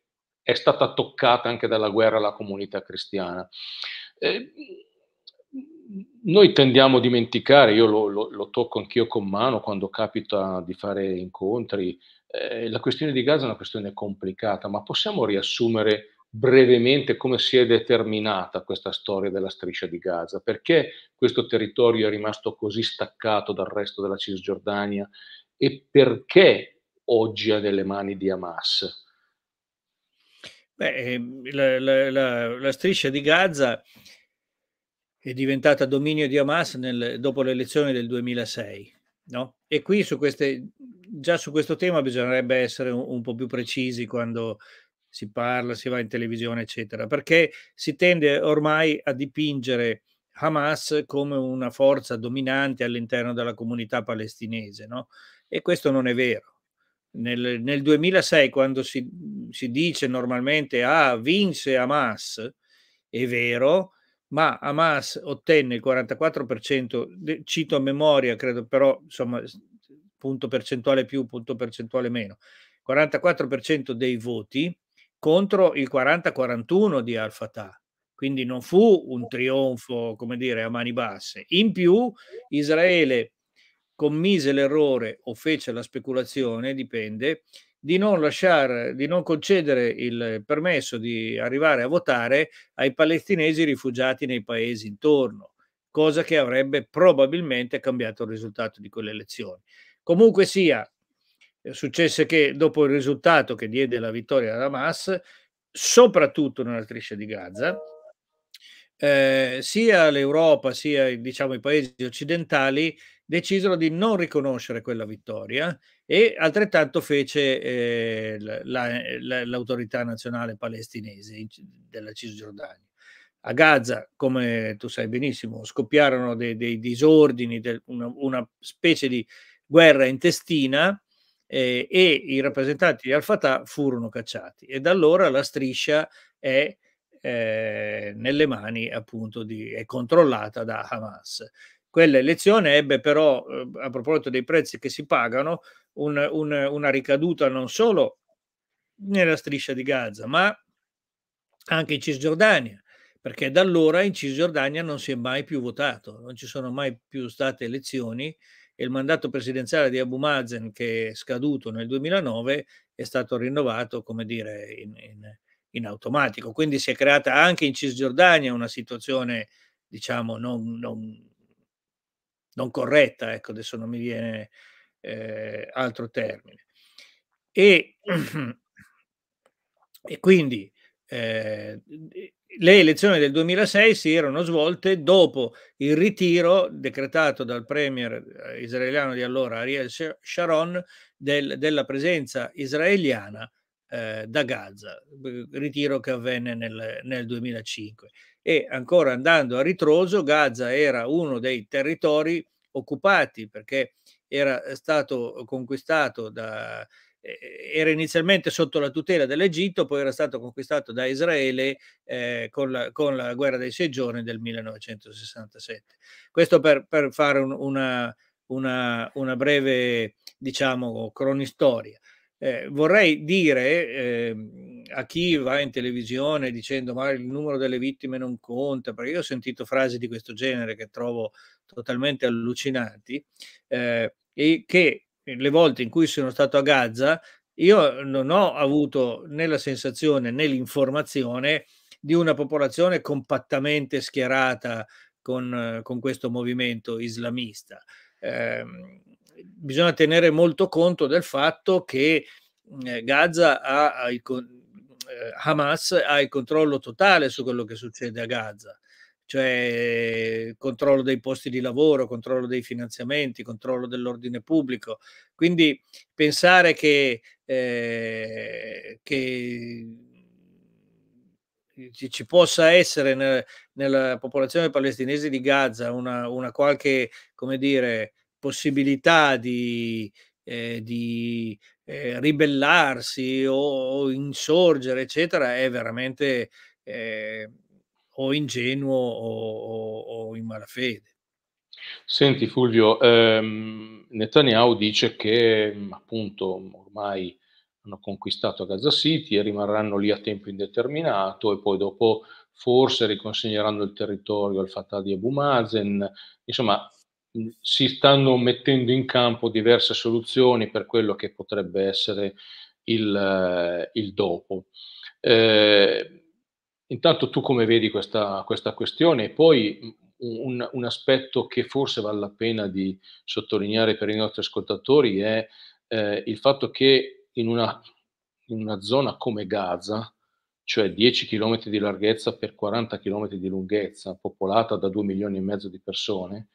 è stata toccata anche dalla guerra la comunità cristiana. Eh, noi tendiamo a dimenticare, io lo, lo, lo, tocco anch'io con mano quando capita di fare incontri, eh, la questione di Gaza è una questione complicata, ma possiamo riassumere brevemente come si è determinata questa storia della striscia di Gaza, perché questo territorio è rimasto così staccato dal resto della Cisgiordania e perché oggi è nelle mani di Hamas. Beh, ehm, la, la, la, la, striscia di Gaza è diventata dominio di Hamas nel, dopo le elezioni del 2006, no? E qui su queste, già su questo tema bisognerebbe essere un, un po' più precisi quando si parla, si va in televisione, eccetera, perché si tende ormai a dipingere Hamas come una forza dominante all'interno della comunità palestinese, no? E questo non è vero. Nel, nel 2006, quando si, si, dice normalmente ah, vinse Hamas, è vero, ma Hamas ottenne il 44%, cito a memoria, credo però, insomma, punto percentuale più, punto percentuale meno, 44% dei voti contro il 40-41 di Al Fatah. Quindi non fu un trionfo, come dire, a mani basse. In più, Israele commise l'errore o fece la speculazione, dipende, di non, lasciare, di non concedere il permesso di arrivare a votare ai palestinesi rifugiati nei paesi intorno, cosa che avrebbe probabilmente cambiato il risultato di quelle elezioni. Comunque sia, eh, successe che dopo il risultato che diede la vittoria ad Hamas, soprattutto nella striscia di Gaza, eh, sia l'Europa sia diciamo, i paesi occidentali decisero di non riconoscere quella vittoria e altrettanto fece eh, la, la, l'autorità nazionale palestinese della Cisgiordania. A Gaza, come tu sai benissimo, scoppiarono dei, dei disordini, del, una, una, specie di guerra intestina eh, e i rappresentanti di Al-Fatah furono cacciati e da allora la striscia è eh, nelle mani appunto di, è controllata da Hamas. Quella elezione ebbe però, eh, a proposito dei prezzi che si pagano, un, un, una ricaduta non solo nella striscia di Gaza, ma anche in Cisgiordania, perché da allora in Cisgiordania non si è mai più votato, non ci sono mai più state elezioni e il mandato presidenziale di Abu Mazen, che è scaduto nel 2009, è stato rinnovato, come dire, in, in, in automatico. Quindi si è creata anche in Cisgiordania una situazione, diciamo, non, non non corretta, ecco, adesso non mi viene eh, altro termine. E, e quindi eh, le elezioni del 2006 si erano svolte dopo il ritiro decretato dal premier eh, israeliano di allora, Ariel Sharon, del, della presenza israeliana eh, da Gaza, ritiro che avvenne nel, nel 2005. E ancora andando a ritroso, Gaza era uno dei territori occupati perché era eh, stato conquistato da, eh, era inizialmente sotto la tutela dell'Egitto, poi era stato conquistato da Israele eh, con, la, con, la, guerra dei sei giorni del 1967. Questo per, per fare un, una, una, una, breve, diciamo, cronistoria. Eh, vorrei dire eh, a chi va in televisione dicendo ma il numero delle vittime non conta, perché io ho sentito frasi di questo genere che trovo totalmente allucinanti, eh, e che le volte in cui sono stato a Gaza io non ho avuto né la sensazione né l'informazione di una popolazione compattamente schierata con, eh, con questo movimento islamista. Eh, bisogna tenere molto conto del fatto che eh, Gaza ha il, eh, Hamas ha il controllo totale su quello che succede a Gaza, cioè controllo dei posti di lavoro, controllo dei finanziamenti, controllo dell'ordine pubblico. Quindi pensare che, eh, che ci, possa essere nel, nella popolazione palestinese di Gaza una, una qualche, come dire, possibilità di, eh, di eh, ribellarsi o, o, insorgere, eccetera, è veramente eh, o ingenuo o, o, o, in malafede. Senti Fulvio, ehm, Netanyahu dice che mm, appunto ormai hanno conquistato Gaza City e rimarranno lì a tempo indeterminato e poi dopo forse riconsegneranno il territorio al Fatah di Abu Mazen. Insomma, si stanno mettendo in campo diverse soluzioni per quello che potrebbe essere il, eh, il dopo. Eh, intanto tu come vedi questa, questa questione e poi un, un, aspetto che forse vale la pena di sottolineare per i nostri ascoltatori è eh, il fatto che in una, in una zona come Gaza, cioè 10 km di larghezza per 40 km di lunghezza, popolata da 2 milioni e mezzo di persone,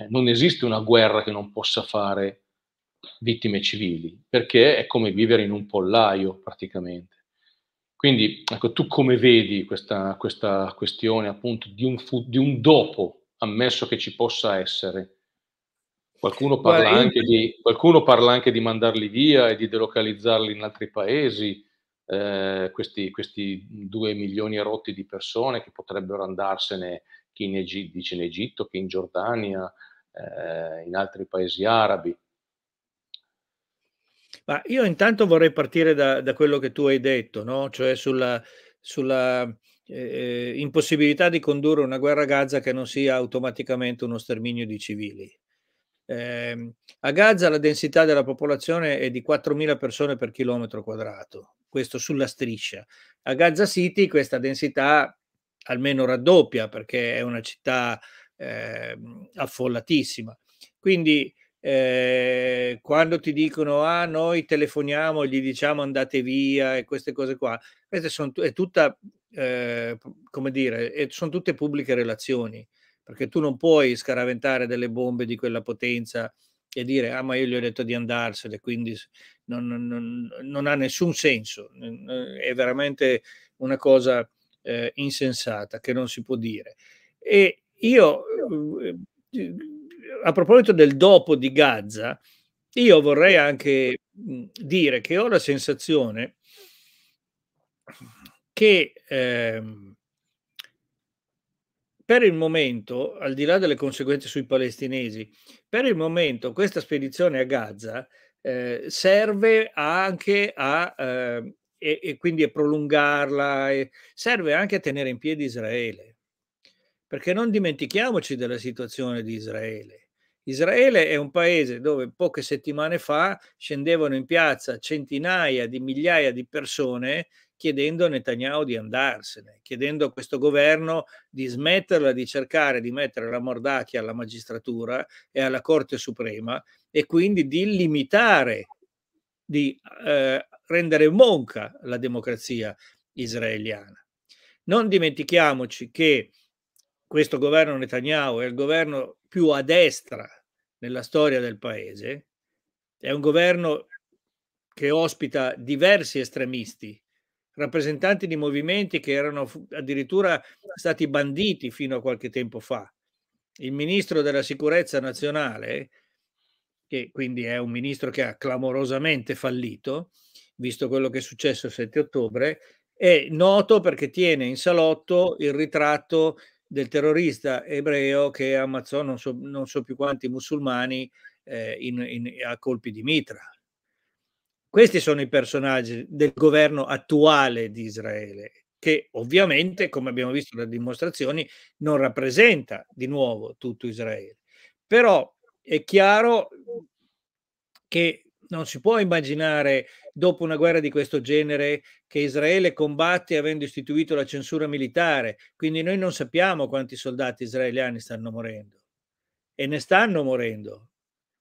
eh, non esiste una guerra che non possa fare vittime civili, perché è come vivere in un pollaio praticamente. Quindi, ecco, tu come vedi questa, questa questione appunto di un, fu- di un, dopo, ammesso che ci possa essere? Qualcuno parla, Guarda, anche, di, qualcuno parla anche di, mandarli via e di delocalizzarli in altri paesi, eh, questi, due milioni rotti di persone che potrebbero andarsene, chi dice in Egitto, chi in Giordania, eh, in altri paesi arabi. Ma io intanto vorrei partire da, da quello che tu hai detto, no? cioè sulla, sulla eh, eh impossibilità di condurre una guerra a Gaza che non sia automaticamente uno sterminio di civili. Eh, a Gaza la densità della popolazione è di 4.000 persone per chilometro quadrato, questo sulla striscia. A Gaza City questa densità almeno raddoppia perché è una città eh, affollatissima. Quindi eh, quando ti dicono ah noi telefoniamo, gli diciamo andate via e queste cose qua, queste sono è tutta, eh, come dire, sono tutte pubbliche relazioni, perché tu non puoi scaraventare delle bombe di quella potenza e dire ah ma io gli ho detto di andarsene, quindi non, non, non ha nessun senso, è veramente una cosa eh, insensata che non si può dire. E io, eh, eh, a proposito del dopo di Gaza, io vorrei anche mm, dire che ho la sensazione che ehm, per il momento, al di là delle conseguenze sui palestinesi, per il momento questa spedizione a Gaza eh, serve anche a, eh, e, e, quindi a prolungarla, serve anche a tenere in piedi Israele perché non dimentichiamoci della situazione di Israele. Israele è un paese dove poche settimane fa scendevano in piazza centinaia di migliaia di persone chiedendo a Netanyahu di andarsene, chiedendo a questo governo di smetterla di cercare di mettere la mordacchia alla magistratura e alla Corte Suprema e quindi di limitare, di eh, rendere monca la democrazia israeliana. Non dimentichiamoci che questo governo Netanyahu è il governo più a destra nella storia del paese, è un governo che ospita diversi estremisti, rappresentanti di movimenti che erano addirittura stati banditi fino a qualche tempo fa. Il ministro della sicurezza nazionale, che quindi è un ministro che ha clamorosamente fallito, visto quello che è successo il 7 ottobre, è noto perché tiene in salotto il ritratto del terrorista ebreo che ammazzò non so, non so più quanti musulmani eh, in, in, a colpi di mitra. Questi sono i personaggi del governo attuale di Israele, che ovviamente, come abbiamo visto dalle dimostrazioni, non rappresenta di nuovo tutto Israele. Però è chiaro che non si può immaginare dopo una guerra di questo genere che Israele combatte avendo istituito la censura militare, quindi noi non sappiamo quanti soldati israeliani stanno morendo e ne stanno morendo,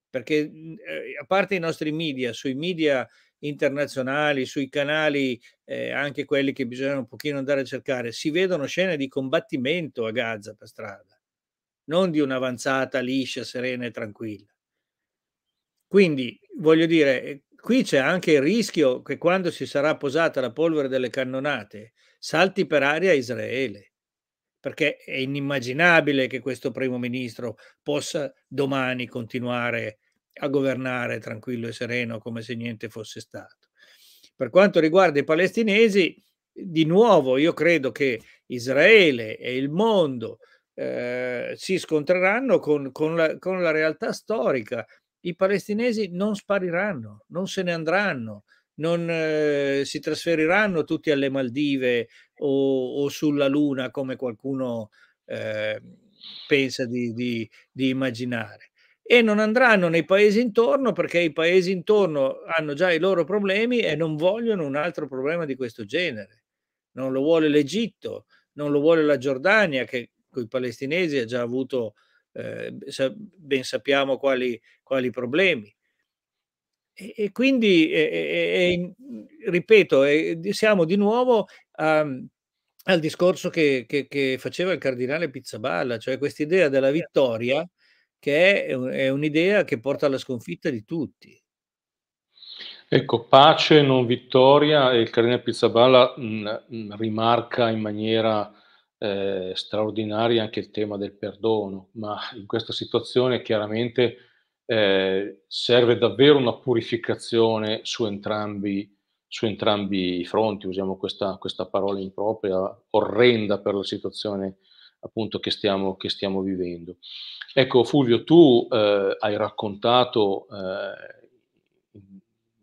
perché mhmm, eh, a parte i nostri media, sui media internazionali, sui canali, eh, anche quelli che bisogna un pochino andare a cercare, si vedono scene di combattimento a Gaza per strada, non di un'avanzata liscia, serena e tranquilla. Quindi, voglio dire, eh, qui c'è anche il rischio che quando si sarà posata la polvere delle cannonate, salti per aria Israele, perché è inimmaginabile che questo primo ministro possa domani continuare a governare tranquillo e sereno come se niente fosse stato. Per quanto riguarda i palestinesi, di nuovo io credo che Israele e il mondo eh, si scontreranno con, con, la, con la realtà storica i palestinesi non spariranno, non se ne andranno, non eh, si trasferiranno tutti alle Maldive o, o sulla Luna come qualcuno eh, pensa di, di, di immaginare. E non andranno nei paesi intorno perché i paesi intorno hanno già i loro problemi e non vogliono un altro problema di questo genere. Non lo vuole l'Egitto, non lo vuole la Giordania che con i palestinesi ha già avuto eh, ben sappiamo quali, quali problemi. E, e quindi, e, e, ripeto, siamo di nuovo a, ehm, al discorso che, che, che, faceva il cardinale Pizzaballa, cioè quest'idea della vittoria che è, è un'idea che porta alla sconfitta di tutti. Ecco, pace, non vittoria, e il cardinale Pizzaballa mh, mm, mh, mm, rimarca in maniera eh, straordinaria anche il tema del perdono, ma in questa situazione chiaramente eh, serve davvero una purificazione su entrambi, su entrambi i fronti, usiamo questa, questa, parola impropria, orrenda per la situazione appunto che stiamo, che stiamo vivendo. Ecco Fulvio, tu eh, hai raccontato eh,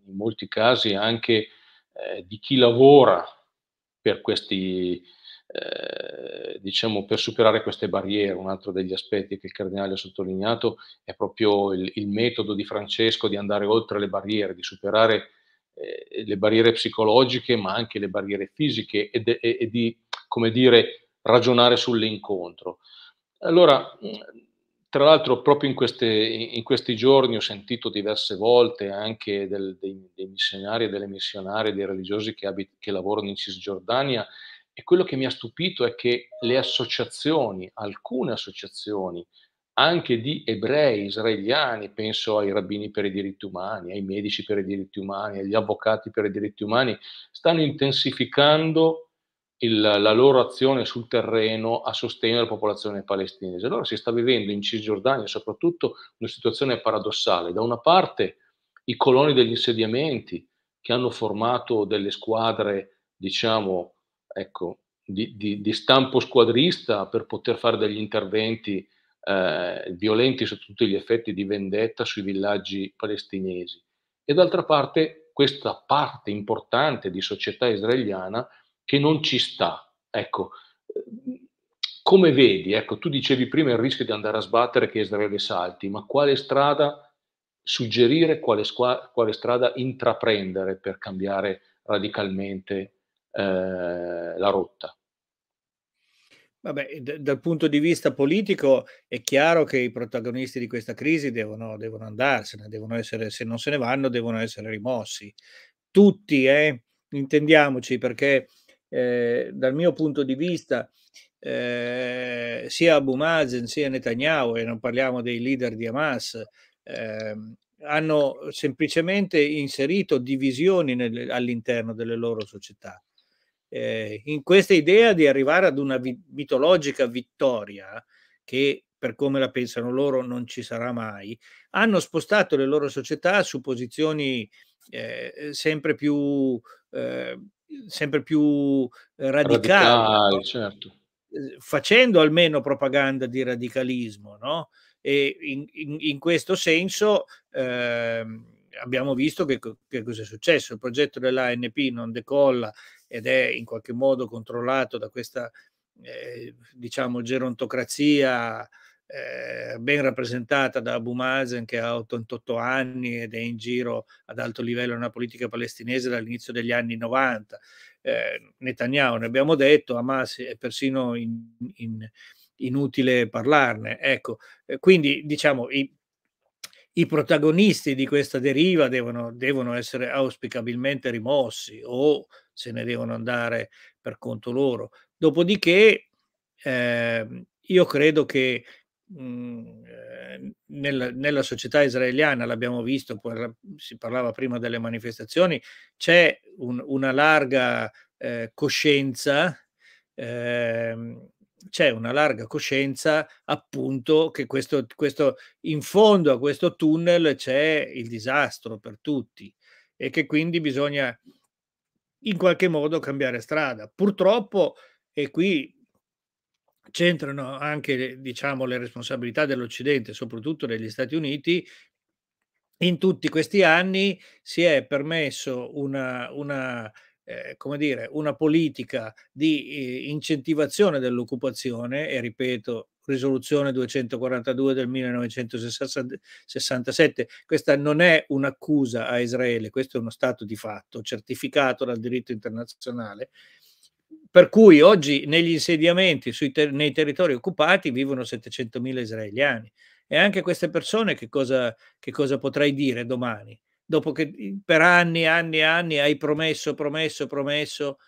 in molti casi anche eh, di chi lavora per questi eh, diciamo, per superare queste barriere, un altro degli aspetti che il Cardinale ha sottolineato è proprio il, il metodo di Francesco di andare oltre le barriere, di superare eh, le barriere psicologiche ma anche le barriere fisiche e, de, e, e di, come dire, ragionare sull'incontro. Allora, tra l'altro proprio in, queste, in, questi giorni ho sentito diverse volte anche del, dei, dei, missionari e delle missionarie, dei religiosi che, abit- che lavorano in Cisgiordania, e quello che mi ha stupito è che le associazioni, alcune associazioni, anche di ebrei israeliani, penso ai rabbini per i diritti umani, ai medici per i diritti umani, agli avvocati per i diritti umani, stanno intensificando il, la loro azione sul terreno a sostegno della popolazione palestinese. Allora si sta vivendo in Cisgiordania soprattutto una situazione paradossale. Da una parte i coloni degli insediamenti che hanno formato delle squadre, diciamo, ecco, di, di, di, stampo squadrista per poter fare degli interventi eh, violenti su tutti gli effetti di vendetta sui villaggi palestinesi. E d'altra parte questa parte importante di società israeliana che non ci sta. Ecco, come vedi, ecco, tu dicevi prima il rischio di andare a sbattere che Israele salti, ma quale strada suggerire, quale, quale strada intraprendere per cambiare radicalmente eh, la rotta. Vabbè, d- dal punto di vista politico è chiaro che i protagonisti di questa crisi devono, devono andarsene, devono essere, se non se ne vanno, devono essere rimossi. Tutti, eh? intendiamoci, perché eh, dal mio punto di vista eh, sia Abu Mazen sia Netanyahu, e non parliamo dei leader di Hamas, ehm, hanno semplicemente inserito divisioni nel, all'interno delle loro società eh, in questa idea di arrivare ad una vi- mitologica vittoria che per come la pensano loro non ci sarà mai, hanno spostato le loro società su posizioni eh, sempre più, eh, sempre più eh, radicali, radicali certo. Eh, facendo almeno propaganda di radicalismo. No? E in, in, in, questo senso eh, abbiamo visto che, che cosa è successo, il progetto dell'ANP non decolla ed è in qualche modo controllato da questa eh, diciamo gerontocrazia eh, ben rappresentata da Abu Mazen che ha 88 anni ed è in giro ad alto livello nella politica palestinese dall'inizio degli anni 90. Eh, Netanyahu, ne abbiamo detto, Hamas è persino in, in, inutile parlarne. Ecco, eh, quindi diciamo i i protagonisti di questa deriva devono, devono, essere auspicabilmente rimossi o se ne devono andare per conto loro. Dopodiché eh, io credo che mh, mhmm, ehm, nella, nella, società israeliana, l'abbiamo visto, si parlava prima delle manifestazioni, c'è un, una larga eh, coscienza eh, c'è una larga coscienza appunto che questo, questo, in fondo a questo tunnel c'è il disastro per tutti e che quindi bisogna in qualche modo cambiare strada. Purtroppo, e qui c'entrano anche diciamo, le responsabilità dell'Occidente, soprattutto degli Stati Uniti, in tutti questi anni si è permesso una, una eh, come dire, una politica di eh, incentivazione dell'occupazione e ripeto, risoluzione 242 del 1967, questa non è un'accusa a Israele, questo è uno stato di fatto certificato dal diritto internazionale, per cui oggi negli insediamenti, ter nei territori occupati, vivono 700.000 israeliani. E anche queste persone che cosa, che cosa potrei dire domani? dopo che per anni e anni e anni hai promesso, promesso, promesso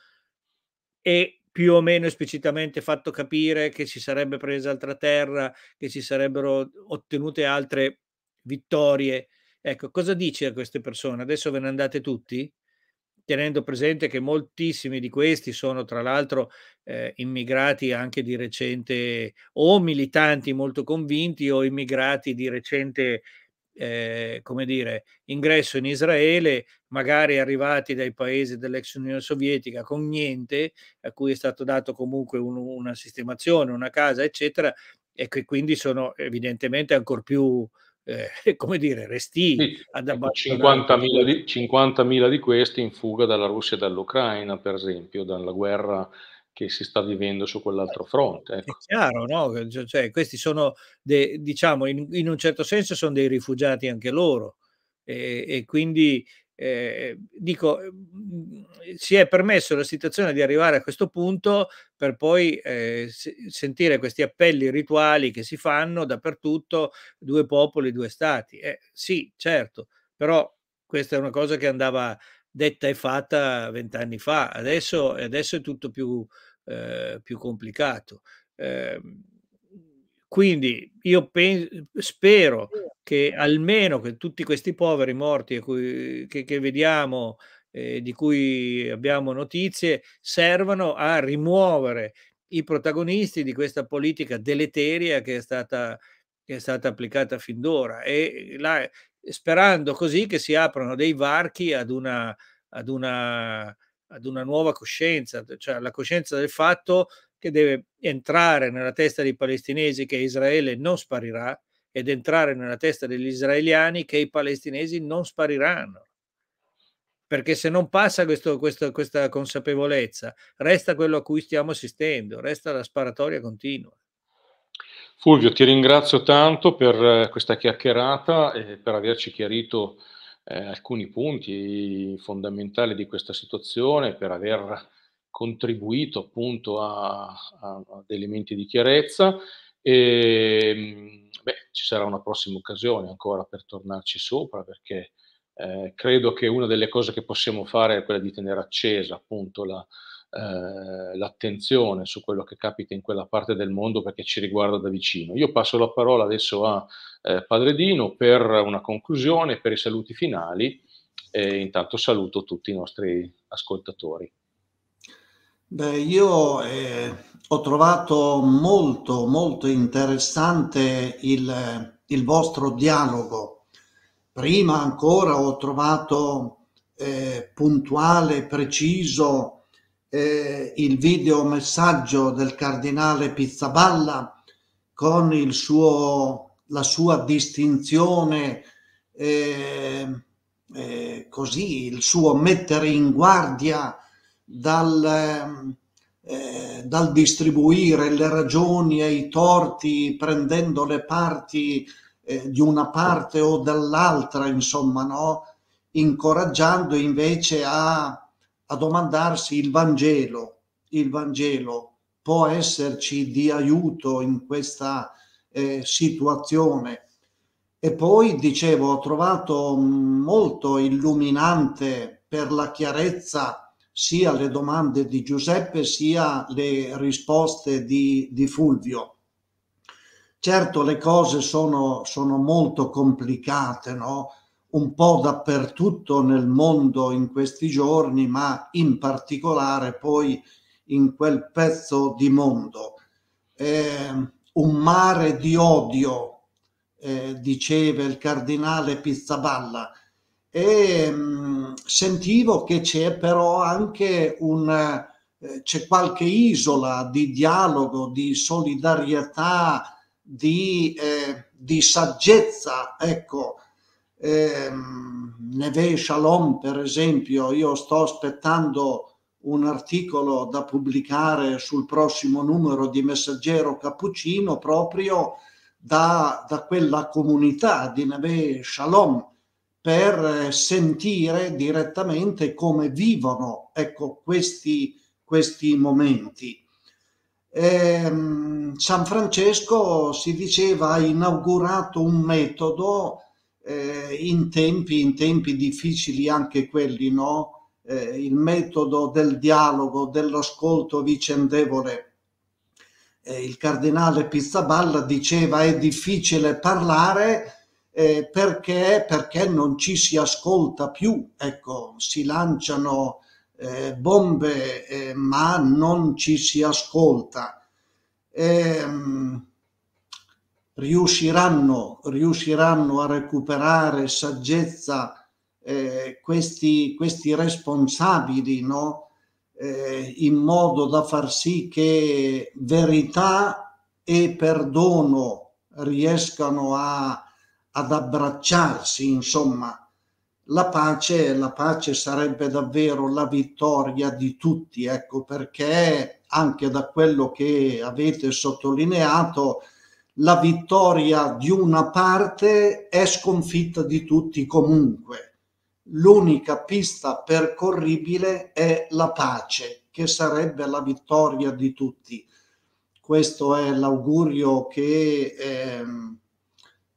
e più o meno esplicitamente fatto capire che si sarebbe presa altra terra, che si sarebbero ottenute altre vittorie. Ecco, cosa dici a queste persone? Adesso ve ne andate tutti? tenendo presente che moltissimi di questi sono tra l'altro eh, immigrati anche di recente o militanti molto convinti o immigrati di recente eh, come dire, ingresso in Israele, magari arrivati dai paesi dell'ex Unione Sovietica con niente, a cui è stato dato comunque un, una sistemazione, una casa, eccetera, e che quindi sono evidentemente ancora più, eh, come dire, resti sì, ad ecco, abbandonare. 50.000 di, di questi in fuga dalla Russia e dall'Ucraina, per esempio, dalla guerra che si sta vivendo su quell'altro eh, fronte. Ecco. È chiaro, no? Cioè, cioè, questi sono, de, diciamo, in, in, un certo senso sono dei rifugiati anche loro e, e quindi eh, dico, mhmm, si è permesso la situazione di arrivare a questo punto per poi eh, sentire questi appelli rituali che si fanno dappertutto, due popoli, due stati. Eh, sì, certo, però questa è una cosa che andava detta e fatta vent'anni fa, adesso, adesso, è tutto più, eh, più complicato. Eh, quindi io penso, spero che almeno che tutti questi poveri morti cui, che, che, vediamo, eh, di cui abbiamo notizie, servano a rimuovere i protagonisti di questa politica deleteria che è stata, che è stata applicata fin d'ora. E la, sperando così che si aprano dei varchi ad una, ad una, ad una nuova coscienza, cioè la coscienza del fatto che deve entrare nella testa dei palestinesi che Israele non sparirà ed entrare nella testa degli israeliani che i palestinesi non spariranno. Perché se non passa questo, questo, questa consapevolezza, resta quello a cui stiamo assistendo, resta la sparatoria continua. Fulvio, ti ringrazio tanto per eh, questa chiacchierata e per averci chiarito eh, alcuni punti fondamentali di questa situazione, per aver contribuito appunto a, a, ad elementi di chiarezza e ehm, beh, ci sarà una prossima occasione ancora per tornarci sopra perché eh, credo che una delle cose che possiamo fare è quella di tenere accesa appunto la, eh, l'attenzione su quello che capita in quella parte del mondo perché ci riguarda da vicino. Io passo la parola adesso a eh, Padre Dino per una conclusione, per i saluti finali e intanto saluto tutti i nostri ascoltatori. Beh, io eh, ho trovato molto, molto interessante il, il, vostro dialogo. Prima ancora ho trovato eh, puntuale, preciso eh, il video messaggio del cardinale Pizzaballa con il suo, la sua distinzione, eh, eh, così il suo mettere in guardia dal, eh, dal distribuire le ragioni e i torti prendendo le parti eh, di una parte o dall'altra, insomma, no? incoraggiando invece a a domandarsi il Vangelo, il Vangelo può esserci di aiuto in questa eh, situazione. E poi, dicevo, ho trovato molto illuminante per la chiarezza sia le domande di Giuseppe sia le risposte di, di Fulvio. Certo, le cose sono, sono molto complicate, no? un po' dappertutto nel mondo in questi giorni, ma in particolare poi in quel pezzo di mondo. Eh, un mare di odio, eh, diceva il cardinale Pizzaballa, e mh, mm, sentivo che c'è però anche un eh, c'è qualche isola di dialogo, di solidarietà, di, eh, di saggezza, ecco, eh, Neve Shalom, per esempio, io sto aspettando un articolo da pubblicare sul prossimo numero di Messaggero Cappuccino proprio da, da quella comunità di Neve Shalom per eh, sentire direttamente come vivono ecco, questi, questi momenti. Eh, San Francesco si diceva ha inaugurato un metodo eh, in, tempi, in, tempi, difficili anche quelli, no? eh, il metodo del dialogo, dell'ascolto vicendevole. Eh, il cardinale Pizzaballa diceva è difficile parlare eh, perché, perché, non ci si ascolta più, ecco, si lanciano eh, bombe eh, ma non ci si ascolta. Ehm, riusciranno, riusciranno a recuperare saggezza eh, questi, questi, responsabili, no? eh, in modo da far sì che verità e perdono riescano a, ad abbracciarsi, insomma. La pace, la pace sarebbe davvero la vittoria di tutti, ecco perché anche da quello che avete sottolineato, la vittoria di una parte è sconfitta di tutti comunque. L'unica pista percorribile è la pace, che sarebbe la vittoria di tutti. Questo è l'augurio che, ehm,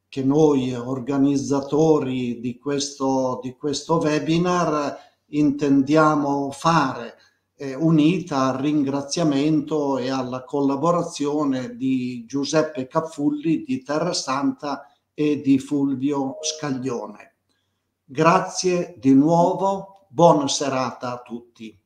che noi organizzatori di questo, di questo webinar intendiamo fare eh, unita al ringraziamento e alla collaborazione di Giuseppe Caffulli di Terrasanta e di Fulvio Scaglione. Grazie di nuovo, buona serata a tutti.